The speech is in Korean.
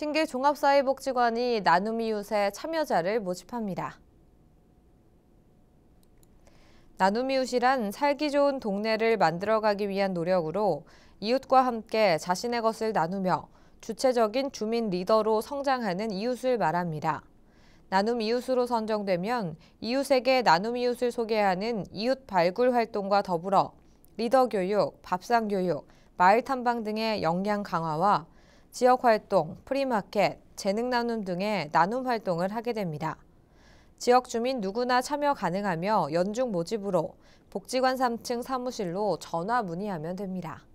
신계 종합사회복지관이 나눔 이웃의 참여자를 모집합니다. 나눔 이웃이란 살기 좋은 동네를 만들어가기 위한 노력으로 이웃과 함께 자신의 것을 나누며 주체적인 주민 리더로 성장하는 이웃을 말합니다. 나눔 이웃으로 선정되면 이웃에게 나눔 이웃을 소개하는 이웃 발굴 활동과 더불어 리더 교육, 밥상 교육, 마을 탐방 등의 역량 강화와 지역 활동, 프리마켓, 재능 나눔 등의 나눔 활동을 하게 됩니다. 지역 주민 누구나 참여 가능하며 연중 모집으로 복지관 3층 사무실로 전화 문의하면 됩니다.